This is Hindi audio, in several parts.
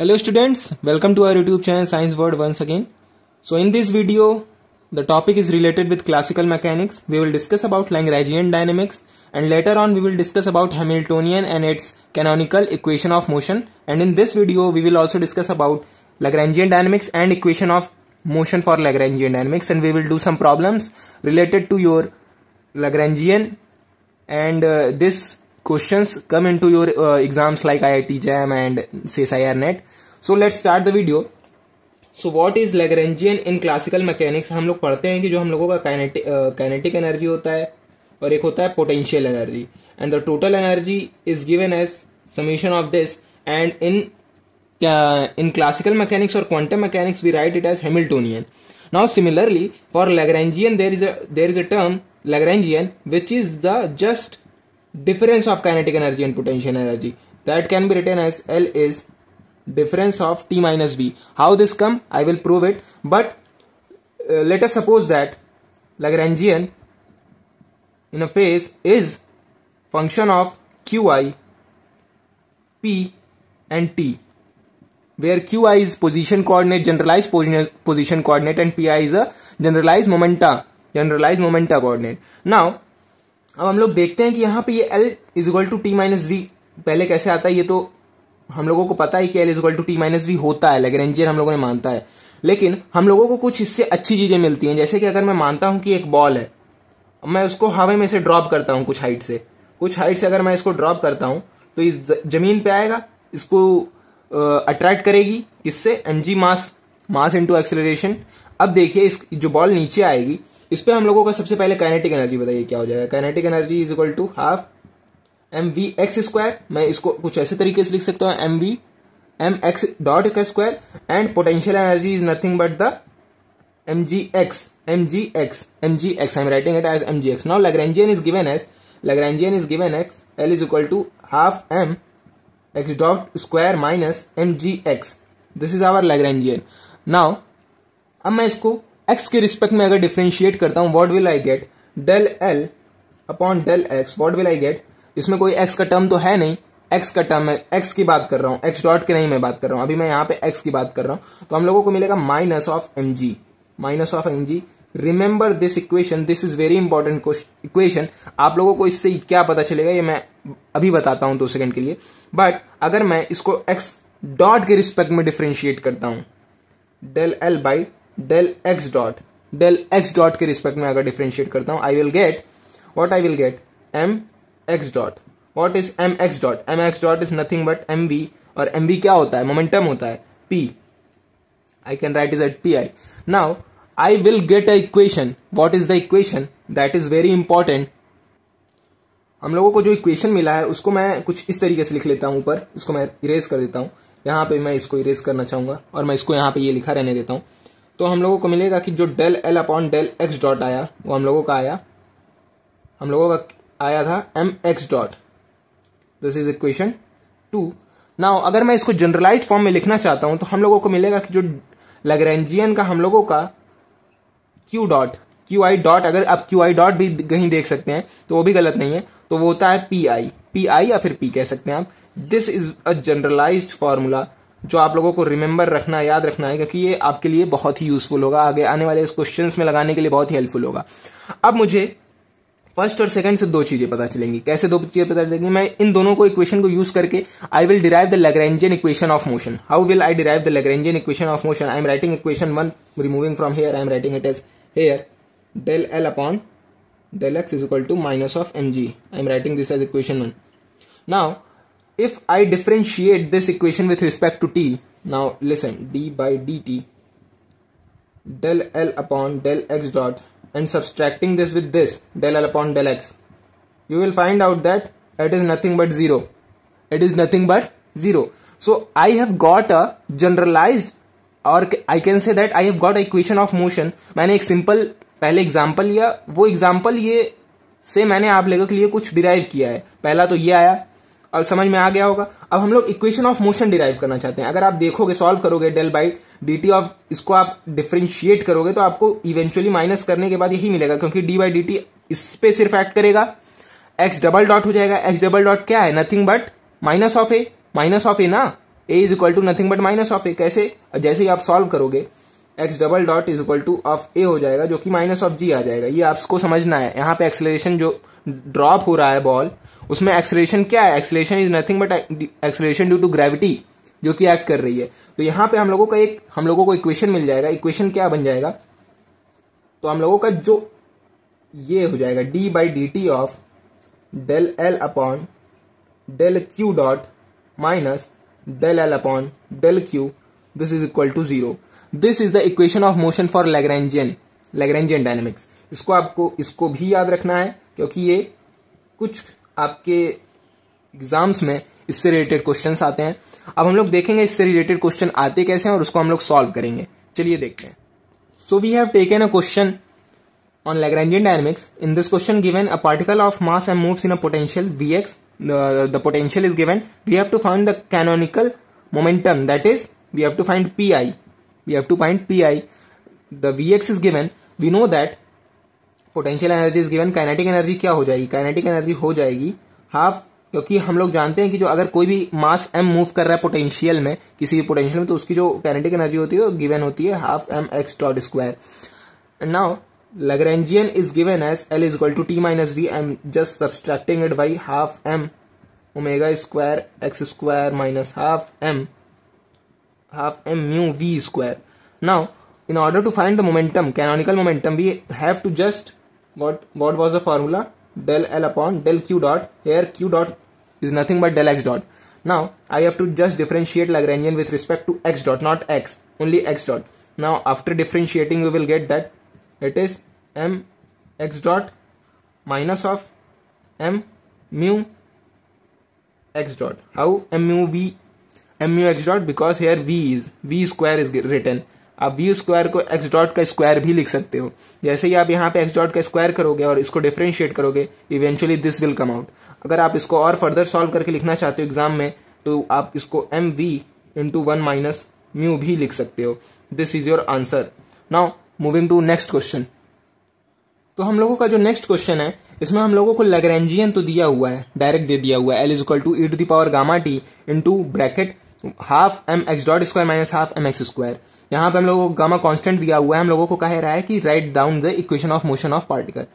Hello students, welcome to our YouTube channel Science Word once again. So in this video, the topic is related with classical mechanics. We will discuss about Lagrangian dynamics and later on we will discuss about Hamiltonian and its canonical equation of motion. And in this video, we will also discuss about Lagrangian dynamics and equation of motion for Lagrangian dynamics and we will do some problems related to your Lagrangian and uh, this questions come into your uh, exams like IIT JAM and CSIR NET. So let's start the video. So what is Lagrangian in classical mechanics हम लोग पढ़ते हैं कि जो हम लोगों का काइनेटिक काइनेटिक एनर्जी होता है और एक होता है potential energy and the total energy is given as summation of this and in in classical mechanics और quantum mechanics we write it as Hamiltonian now similarly for Lagrangian there is there is a term Lagrangian which is the just difference of kinetic energy and potential energy that can be written as L is difference of T minus V. How this come? I will prove it. But uh, let us suppose that Lagrangian in a phase is function of Qi, P and T where Qi is position coordinate, generalized position coordinate and Pi is a generalized momenta, generalized momenta coordinate. Now अब हम लोग देखते हैं कि यहाँ पे ये L equal to T minus V पहले कैसे आता है ये तो हम लोगों को पता है कि L equal to T minus V होता है लेग्रेंजियर हम लोगों ने मानता है लेकिन हम लोगों को कुछ इससे अच्छी चीजें मिलती हैं जैसे कि अगर मैं मानता हूं कि एक बॉल है मैं उसको हवा में से ड्रॉप करता हूं कुछ हाइट से कुछ हाइट से अगर मैं इसको ड्रॉप करता हूं तो इस जमीन पे आएगा इसको अट्रैक्ट करेगी किससे M G mass mass into acceleration अब देखिए इस जो बॉल नीचे आएगी इस पर हम लोगों का सबसे पहले काइनेटिक एनर्जी बताइए क्या हो जाएगा kinetic energy is equal to half M V X square मैं इसको कुछ ऐसे तरीके से लिख सकता हूँ M V M x dot का square and potential energy is nothing but the M ji X M ji X M ji X I am writing it as M ji X now Lagrangian is given as Lagrangian is given X L is equal to half M x dot square minus M G X this is our Lagrangian now अब मैं इसको एक्स के रिस्पेक्ट में अगर डिफ्रेंशिएट करता हूँ what will I get del L upon del X what will I get इसमें कोई एक्स का टर्म तो है नहीं एक्स का टर्म है एक्स की बात कर रहा हूं एक्स डॉट की नहीं मैं बात कर रहा हूं अभी मैं यहां पे एक्स की बात कर रहा हूं तो हम लोगों को मिलेगा minus of M G minus of M G remember this equation this is very important equation आप लोगों को इससे क्या पता चलेगा ये मैं अभी बताता हूं दो सेकंड के लिए बट अगर मैं इसको एक्स डॉट के रिस्पेक्ट में डिफ्रेंशिएट करता हूं del L by del x dot del x dot के रिस्पेक्ट में अगर डिफ्रेंशिएट करता हूं I will get what I will get M x dot what is M x dot M x dot is nothing but M V और एम वी क्या होता है मोमेंटम होता है P I can write is at P I now I will get a equation what is the equation that is very important हम लोगों को जो इक्वेशन मिला है उसको मैं कुछ इस तरीके से लिख लेता हूं ऊपर उसको मैं इरेज कर देता हूं यहां पे मैं इसको इरेज करना चाहूंगा और मैं इसको यहां पे ये लिखा रहने देता हूं तो हम लोगों को मिलेगा कि जो del L upon del x dot आया वो हम लोगों का आया हम लोगों का आया था m x dot this is equation two now अगर मैं इसको जनरलाइज फॉर्म में लिखना चाहता हूं तो हम लोगों को मिलेगा कि जो लग्रेंजियन का हम लोगों का q dot q i dot अगर आप क्यू आई डॉट भी कहीं देख सकते हैं तो वो भी गलत नहीं है तो वो होता है पी आई पी आई या फिर पी कह सकते हैं आप this is a generalized formula जो आप लोगों को रिमेंबर रखना याद रखना है क्योंकि ये आपके लिए बहुत ही यूजफुल होगा आगे आने वाले इस क्वेश्चन में लगाने के लिए बहुत ही हेल्पफुल होगा अब मुझे फर्स्ट और सेकंड से दो चीजें पता चलेंगी कैसे दो चीजें पता चलेंगी मैं इन दोनों को इक्वेशन को यूज करके I will derive the Lagrangian equation of motion how will I derive the Lagrangian equation of motion I am writing equation one removing from here I am writing it as here del L upon del x is equal to minus of M g I am writing this as equation one now if I differentiate this equation with respect to t, now listen, d by dt del L upon del x dot and subtracting this with this del L upon del x, you will find out that it is nothing but 0. It is nothing but 0. So I have got a generalized or और I can say that I have got equation of motion मैंने एक simple पहले एग्जाम्पल लिया वो एग्जाम्पल ये से मैंने आप लोगों के लिए कुछ डिराइव किया है पहला तो ये आया अब समझ में आ गया होगा अब हम लोग इक्वेशन ऑफ मोशन डिराइव करना चाहते हैं अगर आप देखोगे सॉल्व करोगे del by d t of इसको आप डिफ्रेंशिएट करोगे तो आपको इवेंचुअली माइनस करने के बाद यही मिलेगा क्योंकि डी बाई डी टी इस पे सिर्फ एक्ट करेगा एक्स डबल डॉट हो जाएगा एक्स डबल डॉट क्या है nothing but minus of a minus of a ना a is equal to nothing but minus of a कैसे जैसे ही आप सॉल्व करोगे x double dot is equal to of a हो जाएगा जो कि माइनस ऑफ जी आ जाएगा ये आपको समझना है यहाँ पे एक्सलेशन जो ड्रॉप हो रहा है बॉल उसमें एक्सलेशन क्या है acceleration is nothing but acceleration due to gravity जो कि एक्ट कर रही है तो यहाँ पे हम लोगों का एक हम लोगों को इक्वेशन मिल जाएगा इक्वेशन क्या बन जाएगा तो हम लोगों का जो ये हो जाएगा d by d t of del L upon del q dot minus del L upon del q this is equal to zero this is the equation of motion for Lagrangian Lagrangian dynamics इसको आपको इसको भी याद रखना है क्योंकि ये कुछ आपके एग्जाम्स में इससे रिलेटेड क्वेश्चन आते हैं अब हम लोग देखेंगे इससे रिलेटेड क्वेश्चन आते कैसे हैं और उसको हम लोग सॉल्व करेंगे चलिए देखते हैं so we have taken a question on Lagrangian dynamics in this question given a particle of mass and moves in potential V x the potential is given we have to find the canonical momentum that is we have to find p i we have to find p i the V x is given we know that potential energy is given kinetic energy क्या हो जाएगी काइनेटिक एनर्जी हो जाएगी हाफ क्योंकि हम लोग जानते हैं कि जो अगर कोई भी मास एम मूव कर रहा है पोटेंशियल में किसी भी पोटेंशियल में तो उसकी जो काइनेटिक एनर्जी होती है वो गिवन होती है half M x dot square now Lagrangian is given as L is equal to T minus V am just subtracting it by half m omega square x square minus half m half m mu v square now in order to find the momentum canonical momentum we have to just what what was the formula del l upon del q dot here q dot is nothing but del x dot now i have to just differentiate lagrangian with respect to x dot not x only x dot now after differentiating we will get that it is m x dot minus of m mu x dot how m mu v m mu x dot because here v is v square is written आप वी स्क्वायर को एक्स डॉट का स्क्वायर भी लिख सकते हो जैसे ही आप यहाँ पे एक्स डॉट का स्क्वायर करोगे और इसको डिफ्रेंशिएट करोगे eventually this will come out अगर आप इसको और फर्दर सॉल्व करके लिखना चाहते हो एग्जाम में तो आप इसको m v into one minus mu भी लिख सकते हो this is your answer now moving to next question तो हम लोगों का जो नेक्स्ट क्वेश्चन है इसमें हम लोगों को लेग्रेंजियन तो दिया हुआ है डायरेक्ट दे दिया हुआ है L is equal to e to the power gamma t into bracket half M x dot square minus half M x square यहां पे हम लोगों को गामा कांस्टेंट दिया हुआ है हम लोगों को कह रहा है कि write down the equation of motion of particle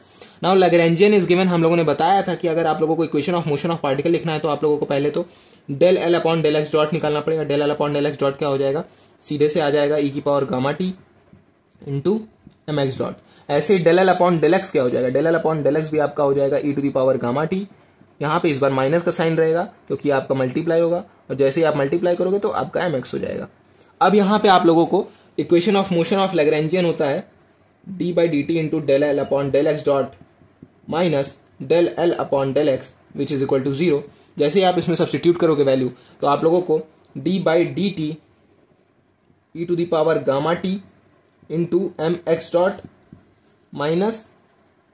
now Lagrangian is given हम लोगों ने बताया था कि अगर आप लोगों को equation of motion of particle लिखना है तो आप लोगों को पहले तो del L upon del x dot निकालना पड़ेगा del L upon del x dot क्या हो जाएगा सीधे से आ जाएगा ई e की power gamma t into m x dot ऐसे ही del L upon del x क्या हो जाएगा del L upon del x भी आपका हो जाएगा e to the power gamma t यहाँ पे इस बार माइनस का साइन रहेगा क्योंकि आपका मल्टीप्लाई होगा और जैसे ही आप मल्टीप्लाई करोगे तो आपका एम एक्स हो जाएगा अब यहां पे आप लोगों को equation of motion of Lagrangian होता है d by d t into del L upon del x dot minus del L upon del x which is equal to zero जैसे आप इसमें सब्सटीट्यूट करोगे वैल्यू तो आप लोगों को d by d t e to the power gamma t into m x dot minus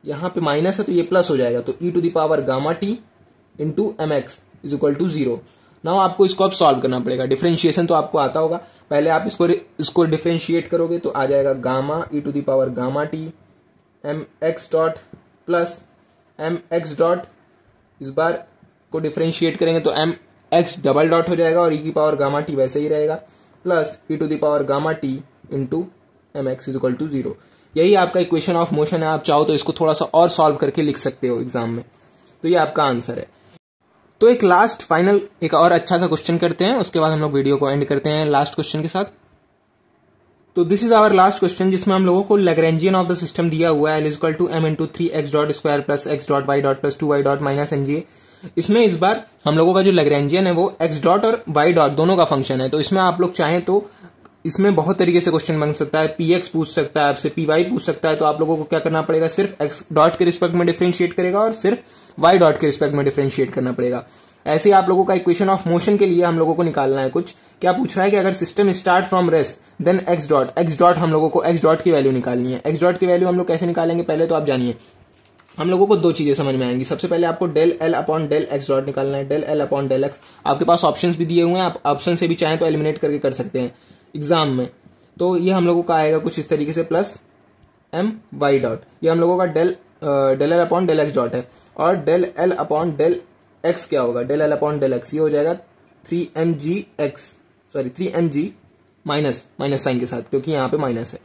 यहां पे माइनस है तो ये प्लस हो जाएगा तो e to the power gamma t into m x is equal to zero now आपको इसको अब सॉल्व करना पड़ेगा डिफ्रेंशिएशन तो आपको आता होगा पहले आप इसको इसको डिफ्रेंशिएट करोगे तो आ जाएगा gamma e to the power gamma t m x dot plus m x dot इस बार को डिफ्रेंशिएट करेंगे तो एम एक्स डबल डॉट हो जाएगा और ई की पावर गामा टी वैसे ही रहेगा plus e to the power gamma t into m x is equal to zero यही आपका इक्वेशन ऑफ मोशन है आप चाहो तो इसको थोड़ा सा और सॉल्व करके लिख सकते हो एग्जाम में तो ये आपका आंसर है तो एक लास्ट फाइनल एक और अच्छा सा क्वेश्चन करते हैं उसके बाद हम लोग वीडियो को एंड करते हैं लास्ट क्वेश्चन के साथ तो this is our last question जिसमें हम लोगों को लेग्रेंजियन ऑफ द सिस्टम दिया हुआ है L is equal to m into three x dot square plus x dot y dot plus two y dot minus M g इसमें इस बार हम लोगों का जो लेग्रेंजियन है वो एक्स डॉट और वाई डॉट दोनों का फंक्शन है तो इसमें आप लोग चाहें तो इसमें बहुत तरीके से क्वेश्चन बन सकता है पी एक्स पूछ सकता है आपसे पी वाई पूछ सकता है तो आप लोगों को क्या करना पड़ेगा सिर्फ एक्स डॉट के रिस्पेक्ट में डिफ्रेंशिएट करेगा और सिर्फ वाई डॉट के रिस्पेक्ट में डिफ्रेंशिएट करना पड़ेगा ऐसे ही आप लोगों का इक्वेशन ऑफ मोशन के लिए हम लोगों को निकालना है कुछ क्या पूछ रहा है कि अगर system start from rest then x dot x dot हम लोगों को एक्स डॉट की वैल्यू निकालनी है एक्स डॉट की वैल्यू हम लोग कैसे निकालेंगे पहले तो आप जानिए हम लोगों को दो चीजें समझ में आएंगी सबसे पहले आपको del L upon del x dot निकालना है del L upon del x आपके पास ऑप्शन भी दिए हुए हैं आप ऑप्शन से भी चाहें तो एलिमिनेट करके कर सकते हैं एग्ज़ाम में तो ये हम लोगों का आएगा कुछ इस तरीके से प्लस एम वाई डॉट ये हम लोगों का del del L upon del x dot है और del L upon del x क्या होगा del L upon del x ये हो जाएगा थ्री एम जी एक्स सॉरी थ्री एम जी माइनस माइनस साइन के साथ क्योंकि यहाँ पे माइनस है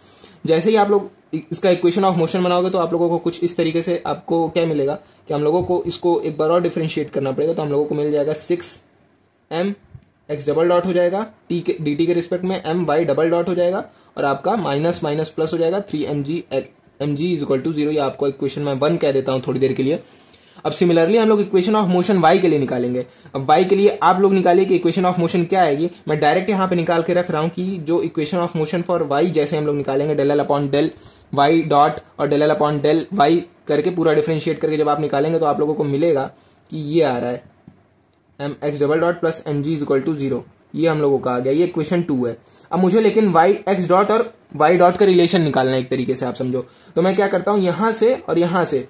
जैसे ही आप लोग इसका इक्वेशन ऑफ मोशन बनाओगे तो आप लोगों को कुछ इस तरीके से आपको क्या मिलेगा कि हम लोगों को इसको एक बार और डिफ्रेंशिएट करना पड़ेगा तो हम लोगों को मिल जाएगा six m x double dot हो जाएगा टी के डी के रिस्पेक्ट में एम वाई डबल डॉट हो जाएगा और आपका माइनस माइनस प्लस हो जाएगा three m g m g is equal to zero आपको इक्वेशन में वन कह देता हूं थोड़ी देर के लिए अब सिमिलरली हम लोग इक्वेशन ऑफ मोशन वाई के लिए निकालेंगे अब वाई के लिए आप लोग निकालिए कि इक्वेशन ऑफ मोशन क्या आएगी मैं डायरेक्ट यहाँ पे निकाल के रख रहा हूँ कि जो equation of motion for y जैसे हम लोग निकालेंगे del L upon del y dot और del L upon del y करके पूरा डिफ्रेंशिएट करके जब आप निकालेंगे तो आप लोगों को मिलेगा कि ये आ रहा है m x double dot plus m g is equal to zero ये हम लोगों का आ गया ये क्वेश्चन टू है अब मुझे लेकिन वाई एक्स डॉट और वाई डॉट का रिलेशन निकालना है एक तरीके से आप समझो तो मैं क्या करता हूं यहां से और यहाँ से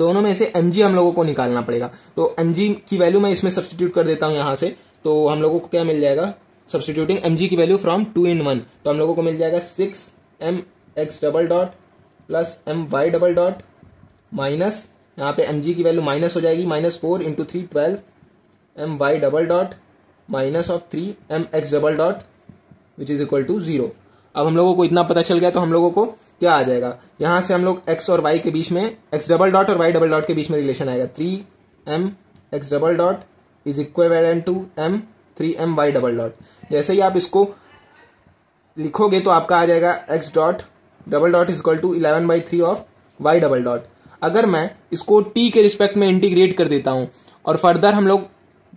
दोनों में से एम जी हम लोगों को निकालना पड़ेगा तो एम जी की वैल्यू मैं इसमें सब्सटीट्यूट कर देता हूं यहाँ से तो हम लोगों को क्या मिल जाएगा सब्सटीट्यूटिंग एम जी की value from two in one तो हम लोगों को मिल जाएगा six m x double dot plus m y double dot minus यहाँ पे एम जी की वैल्यू माइनस हो जाएगी minus four into three twelve m y double dot minus of three m x double dot which is equal to zero अब हम लोगों को इतना पता चल गया तो हम लोगों को क्या आ जाएगा यहां से हम लोग एक्स और वाई के बीच में एक्स डबल डॉट और वाई डबल डॉट के बीच में रिलेशन आएगा three m x double dot is equal to m three m y double dot जैसे ही आप इसको लिखोगे तो आपका आ जाएगा x dot double dot is equal to eleven by three of y double dot अगर मैं इसको टी के रिस्पेक्ट में इंटीग्रेट कर देता हूं और फर्दर हम लोग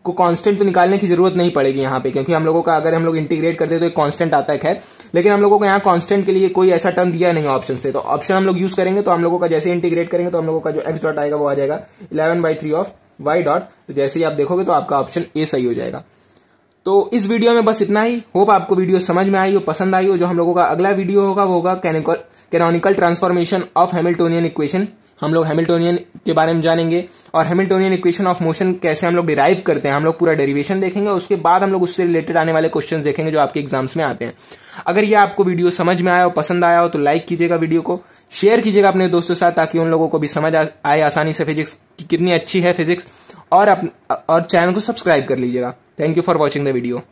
को कांस्टेंट तो निकालने की जरूरत नहीं पड़ेगी यहाँ पे क्योंकि हम लोगों का अगर हम लोग इंटीग्रेट करते हैं तो एक कांस्टेंट आता है खैर लेकिन हम लोगों को यहाँ कांस्टेंट के लिए कोई ऐसा टर्म दिया नहीं ऑप्शन से तो ऑप्शन हम लोग यूज करेंगे तो हम लोगों का जैसे इंटीग्रेट करेंगे तो हम लोगों का जो एक्स डॉट आएगा वो आ जाएगा eleven by three of y dot तो जैसे ही आप देखोगे तो आपका ऑप्शन ए सही हो जाएगा तो इस वीडियो में बस इतना ही होप आपको वीडियो समझ में आई हो पसंद आई हो जो हम लोगों का अगला वीडियो होगा वो होगा canonical transformation of Hamiltonian equation हम लोग हेमिल्टोनियन के बारे में जानेंगे और हेमिल्टोनियन इक्वेशन ऑफ मोशन कैसे हम लोग डिराइव करते हैं हम लोग पूरा डेरिवेशन देखेंगे उसके बाद हम लोग उससे रिलेटेड आने वाले क्वेश्चन देखेंगे जो आपके एग्जाम्स में आते हैं अगर ये आपको वीडियो समझ में आया हो पसंद आया हो तो लाइक कीजिएगा वीडियो को शेयर कीजिएगा अपने दोस्तों साथ ताकि उन लोगों को भी समझ आए आसानी से फिजिक्स की कितनी अच्छी है फिजिक्स और अप, और चैनल को सब्सक्राइब कर लीजिएगा thank you for watching the video